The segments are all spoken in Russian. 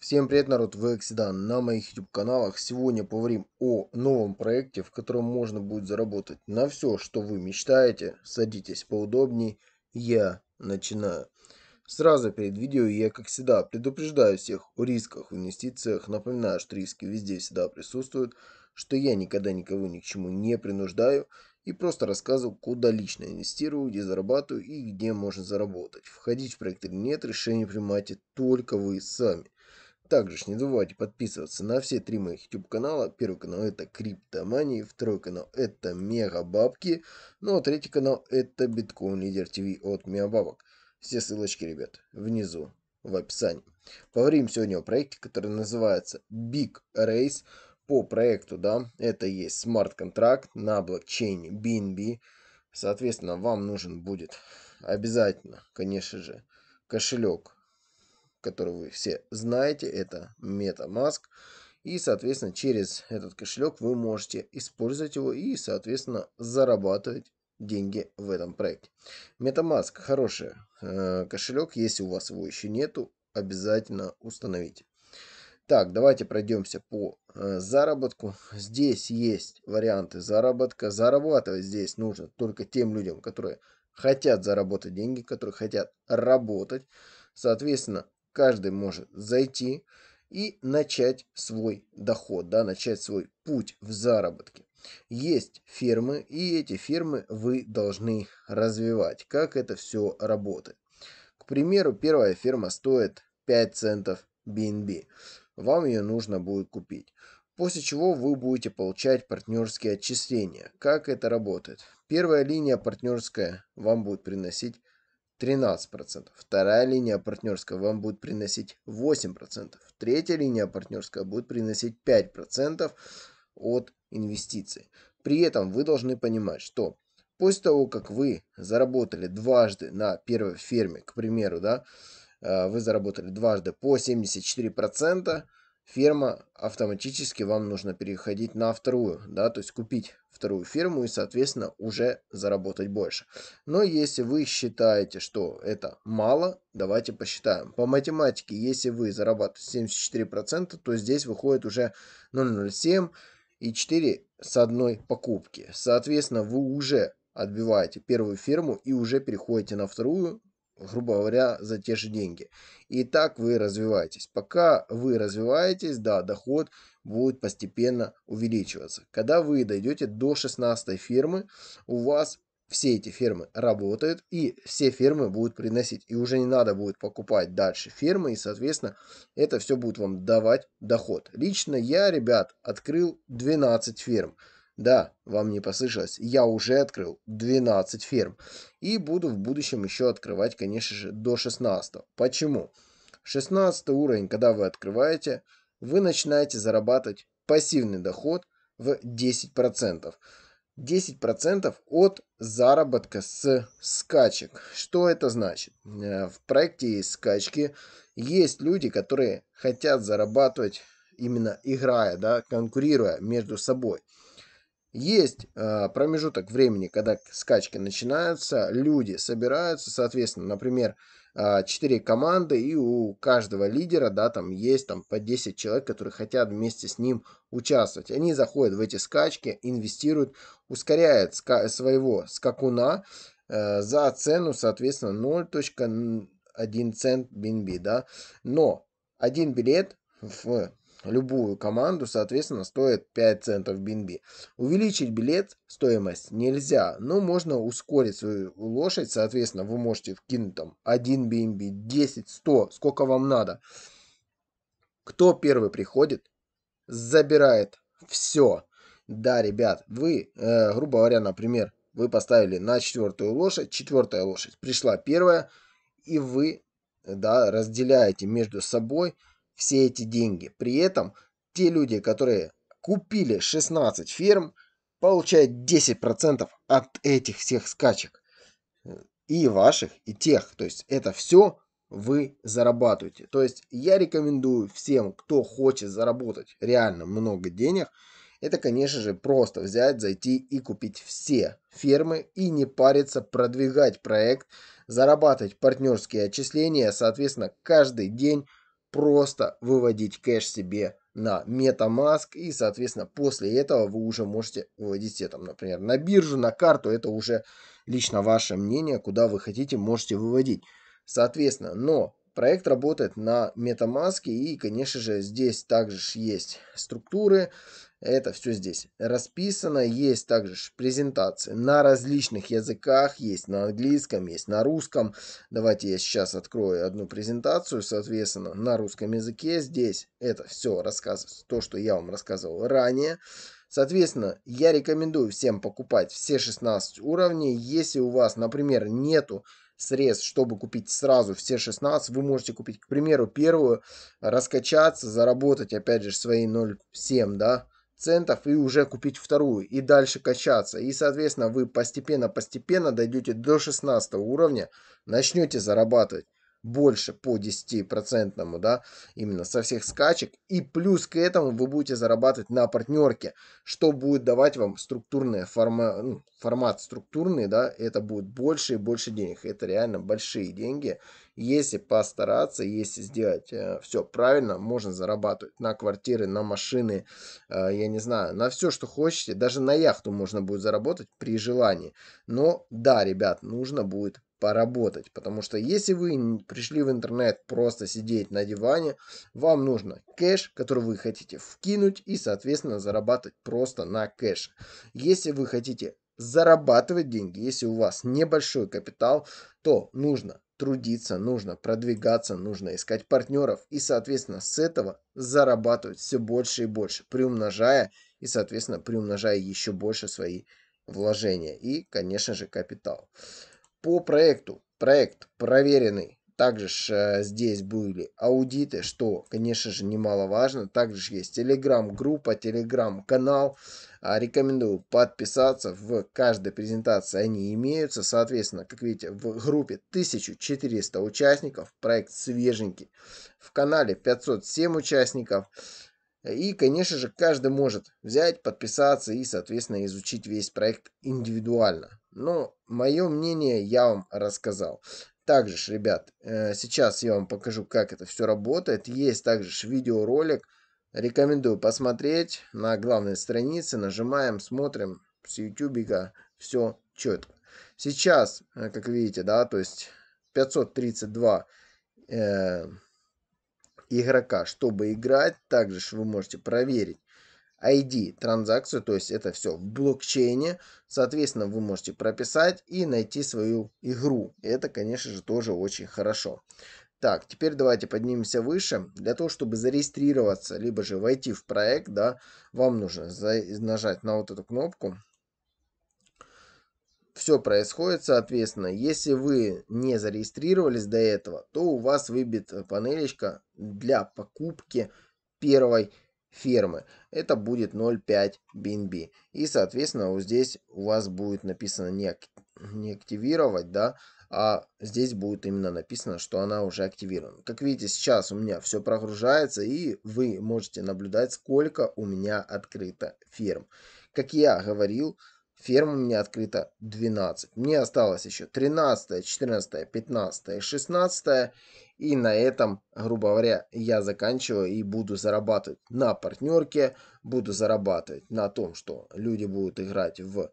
Всем привет, народ, вы как всегда, на моих YouTube каналах. Сегодня поговорим о новом проекте, в котором можно будет заработать на все, что вы мечтаете. Садитесь поудобнее, я начинаю. Сразу перед видео я, как всегда, предупреждаю всех о рисках в инвестициях. Напоминаю, что риски везде всегда присутствуют, что я никогда никого ни к чему не принуждаю и просто рассказываю, куда лично инвестирую, где зарабатываю и где можно заработать. Входить в проект или нет, решение принимаете только вы сами. Также ж не забывайте подписываться на все три моих YouTube канала. Первый канал это Криптомании, второй канал это Мега Бабки, ну а третий канал это Биткоин Лидер ТВ от Мегабабок. Все ссылочки, ребят, внизу в описании. Поговорим сегодня о проекте, который называется Big Race. По проекту, да, это есть смарт-контракт на блокчейне BNB. Соответственно, вам нужен будет обязательно, конечно же, кошелек который вы все знаете, это MetaMask. И, соответственно, через этот кошелек вы можете использовать его и, соответственно, зарабатывать деньги в этом проекте. MetaMask хороший э, кошелек, если у вас его еще нету, обязательно установите. Так, давайте пройдемся по э, заработку. Здесь есть варианты заработка. Зарабатывать здесь нужно только тем людям, которые хотят заработать деньги, которые хотят работать. Соответственно, каждый может зайти и начать свой доход, да, начать свой путь в заработке. Есть фирмы, и эти фирмы вы должны развивать. Как это все работает? К примеру, первая фирма стоит 5 центов BNB. Вам ее нужно будет купить. После чего вы будете получать партнерские отчисления. Как это работает? Первая линия партнерская вам будет приносить 13%. Вторая линия партнерская вам будет приносить 8%. Третья линия партнерская будет приносить 5% от инвестиций. При этом вы должны понимать, что после того, как вы заработали дважды на первой ферме, к примеру, да, э, вы заработали дважды по 74%, ферма, автоматически вам нужно переходить на вторую, да, то есть купить вторую ферму и, соответственно, уже заработать больше. Но если вы считаете, что это мало, давайте посчитаем. По математике, если вы зарабатываете 74%, то здесь выходит уже 0,07 и 4 с одной покупки. Соответственно, вы уже отбиваете первую ферму и уже переходите на вторую, грубо говоря, за те же деньги. И так вы развиваетесь. Пока вы развиваетесь, да, доход будет постепенно увеличиваться. Когда вы дойдете до 16 фирмы, у вас все эти фирмы работают и все фирмы будут приносить. И уже не надо будет покупать дальше фирмы и, соответственно, это все будет вам давать доход. Лично я, ребят, открыл 12 фирм. Да, вам не послышалось, я уже открыл 12 ферм и буду в будущем еще открывать, конечно же, до 16. Почему? 16 уровень, когда вы открываете, вы начинаете зарабатывать пассивный доход в 10%. 10% от заработка с скачек. Что это значит? Э, в проекте есть скачки, есть люди, которые хотят зарабатывать именно играя, да, конкурируя между собой. Есть э, промежуток времени, когда скачки начинаются, люди собираются, соответственно, например, э, 4 команды, и у каждого лидера, да, там есть там по 10 человек, которые хотят вместе с ним участвовать. Они заходят в эти скачки, инвестируют, ускоряют ска своего скакуна э, за цену, соответственно, 0.1 цент BNB, да. Но один билет в любую команду, соответственно, стоит 5 центов BNB. Увеличить билет стоимость нельзя, но можно ускорить свою лошадь, соответственно, вы можете вкинуть там 1 BNB, 10, 100, сколько вам надо. Кто первый приходит, забирает все. Да, ребят, вы, э, грубо говоря, например, вы поставили на четвертую лошадь, четвертая лошадь пришла первая, и вы да, разделяете между собой все эти деньги. При этом те люди, которые купили 16 ферм, получают 10% от этих всех скачек. Э, и ваших, и тех. То есть это все вы зарабатываете. То есть я рекомендую всем, кто хочет заработать реально много денег, это, конечно же, просто взять, зайти и купить все фермы и не париться, продвигать проект, зарабатывать партнерские отчисления, соответственно, каждый день просто выводить кэш себе на MetaMask, и, соответственно, после этого вы уже можете выводить себе, там, например, на биржу, на карту, это уже лично ваше мнение, куда вы хотите, можете выводить. Соответственно, но проект работает на MetaMask, и, конечно же, здесь также есть структуры, это все здесь расписано. Есть также презентации на различных языках. Есть на английском, есть на русском. Давайте я сейчас открою одну презентацию, соответственно, на русском языке. Здесь это все рассказывается, то, что я вам рассказывал ранее. Соответственно, я рекомендую всем покупать все 16 уровней. Если у вас, например, нету средств, чтобы купить сразу все 16, вы можете купить, к примеру, первую, раскачаться, заработать, опять же, свои 0,7, да, центов и уже купить вторую и дальше качаться. И, соответственно, вы постепенно-постепенно дойдете до 16 уровня, начнете зарабатывать больше по 10% да, именно со всех скачек. И плюс к этому вы будете зарабатывать на партнерке, что будет давать вам структурный форма, ну, формат структурный, да, это будет больше и больше денег. Это реально большие деньги. Если постараться, если сделать э, все правильно, можно зарабатывать на квартиры, на машины, э, я не знаю, на все, что хотите. Даже на яхту можно будет заработать при желании. Но да, ребят, нужно будет поработать. Потому что если вы пришли в интернет просто сидеть на диване, вам нужно кэш, который вы хотите вкинуть и, соответственно, зарабатывать просто на кэше. Если вы хотите зарабатывать деньги, если у вас небольшой капитал, то нужно трудиться, нужно продвигаться, нужно искать партнеров и, соответственно, с этого зарабатывать все больше и больше, приумножая и, соответственно, приумножая еще больше свои вложения и, конечно же, капитал по проекту. Проект проверенный. Также ж, э, здесь были аудиты, что, конечно же, немаловажно. Также ж есть телеграм-группа, телеграм-канал. А, рекомендую подписаться. В каждой презентации они имеются. Соответственно, как видите, в группе 1400 участников. Проект свеженький. В канале 507 участников. И, конечно же, каждый может взять, подписаться и, соответственно, изучить весь проект индивидуально. Ну, мое мнение я вам рассказал. Также, ж, ребят, э, сейчас я вам покажу, как это все работает. Есть также ж видеоролик. Рекомендую посмотреть на главной странице. Нажимаем, смотрим с ютубика. Все четко. Сейчас, э, как видите, да, то есть 532 э, игрока, чтобы играть. Также ж вы можете проверить ID транзакцию, то есть это все в блокчейне. Соответственно, вы можете прописать и найти свою игру. Это, конечно же, тоже очень хорошо. Так, теперь давайте поднимемся выше. Для того, чтобы зарегистрироваться, либо же войти в проект, да, вам нужно нажать на вот эту кнопку. Все происходит, соответственно, если вы не зарегистрировались до этого, то у вас выбит э, панелечка для покупки первой фермы. Это будет 0,5 BNB. И, соответственно, вот здесь у вас будет написано не, ак не активировать, да, а здесь будет именно написано, что она уже активирована. Как видите, сейчас у меня все прогружается, и вы можете наблюдать, сколько у меня открыто ферм. Как я говорил, ферм у меня открыто 12. Мне осталось еще 13, 14, 15, 16. И на этом, грубо говоря, я заканчиваю и буду зарабатывать на партнерке, буду зарабатывать на том, что люди будут играть в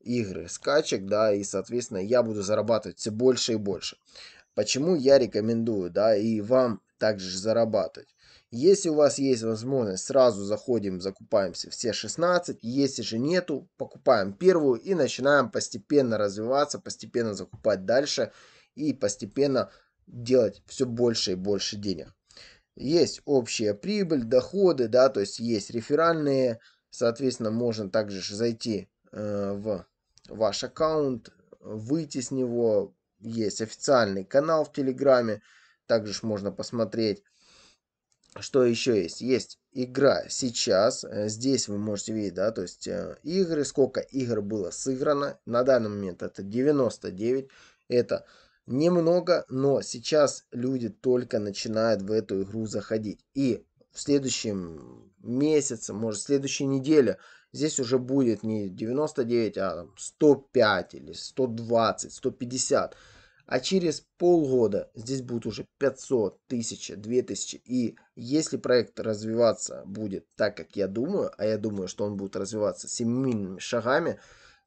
игры скачек, да, и, соответственно, я буду зарабатывать все больше и больше. Почему я рекомендую, да, и вам также зарабатывать. Если у вас есть возможность, сразу заходим, закупаемся все 16. Если же нету, покупаем первую и начинаем постепенно развиваться, постепенно закупать дальше и постепенно делать все больше и больше денег. Есть общая прибыль, доходы, да, то есть есть реферальные, соответственно, можно также зайти э, в ваш аккаунт, выйти с него, есть официальный канал в Телеграме, также можно посмотреть, что еще есть? Есть игра сейчас. Здесь вы можете видеть, да, то есть э, игры, сколько игр было сыграно. На данный момент это 99. Это немного, но сейчас люди только начинают в эту игру заходить. И в следующем месяце, может, в следующей неделе здесь уже будет не 99, а 105 или 120, 150. А через полгода здесь будет уже 500, 1000, 2000. И если проект развиваться будет так, как я думаю, а я думаю, что он будет развиваться семимильными шагами,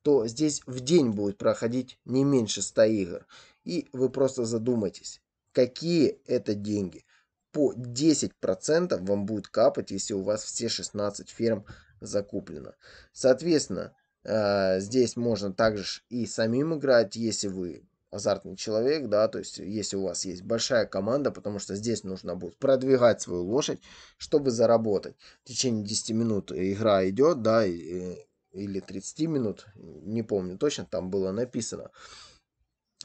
то здесь в день будет проходить не меньше 100 игр и вы просто задумайтесь, какие это деньги. По 10% вам будет капать, если у вас все 16 фирм закуплено. Соответственно, э, здесь можно также и самим играть, если вы азартный человек, да, то есть если у вас есть большая команда, потому что здесь нужно будет продвигать свою лошадь, чтобы заработать. В течение 10 минут игра идет, да, или 30 минут, не помню точно, там было написано.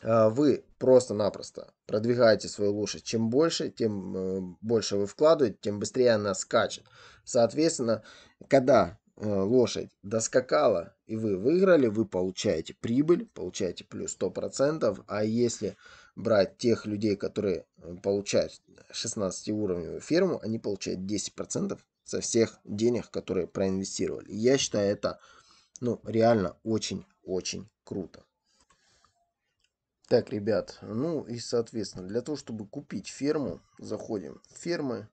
А, вы просто-напросто продвигаете свою лошадь. Чем больше, тем э, больше вы вкладываете, тем быстрее она скачет. Соответственно, когда э, лошадь доскакала и вы выиграли, вы получаете прибыль, получаете плюс 100%, а если брать тех людей, которые э, получают 16-уровневую ферму, они получают 10% со всех денег, которые проинвестировали. Я считаю это ну, реально очень-очень круто. Так, ребят, ну и соответственно, для того, чтобы купить ферму, заходим в фермы.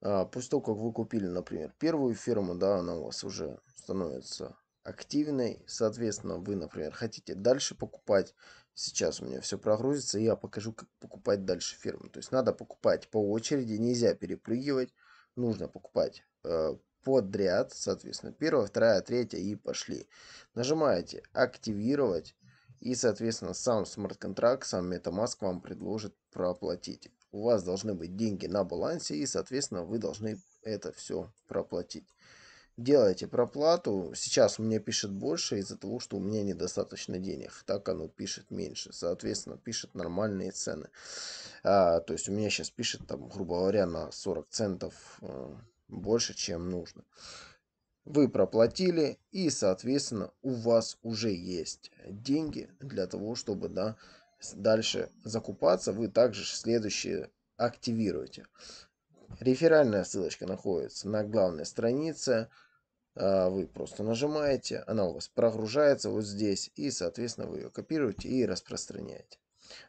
А, после того, как вы купили, например, первую ферму, да, она у вас уже становится активной. Соответственно, вы, например, хотите дальше покупать. Сейчас у меня все прогрузится, и я покажу, как покупать дальше ферму. То есть надо покупать по очереди, нельзя перепрыгивать. Нужно покупать э, подряд, соответственно, первая, вторая, третья и пошли. Нажимаете «Активировать». И, соответственно, сам смарт-контракт, сам MetaMask вам предложит проплатить. У вас должны быть деньги на балансе, и, соответственно, вы должны это все проплатить. Делайте проплату. Сейчас мне пишет больше из-за того, что у меня недостаточно денег. Так оно пишет меньше. Соответственно, пишет нормальные цены. А, то есть у меня сейчас пишет, там, грубо говоря, на 40 центов э, больше, чем нужно. Вы проплатили, и, соответственно, у вас уже есть деньги для того, чтобы да, дальше закупаться. Вы также следующие активируете. Реферальная ссылочка находится на главной странице. А, вы просто нажимаете, она у вас прогружается вот здесь, и, соответственно, вы ее копируете и распространяете.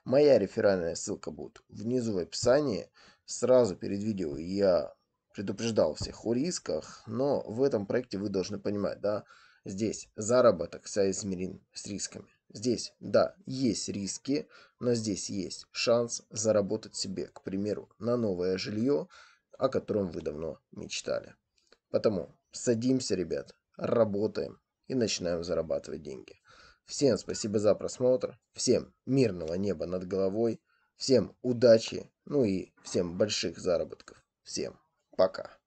Моя реферальная ссылка будет внизу в описании. Сразу перед видео я предупреждал всех о рисках, но в этом проекте вы должны понимать, да, здесь заработок соизмерим с рисками. Здесь, да, есть риски, но здесь есть шанс заработать себе, к примеру, на новое жилье, о котором вы давно мечтали. Потому садимся, ребят, работаем и начинаем зарабатывать деньги. Всем спасибо за просмотр, всем мирного неба над головой, всем удачи, ну и всем больших заработков. Всем. Пока.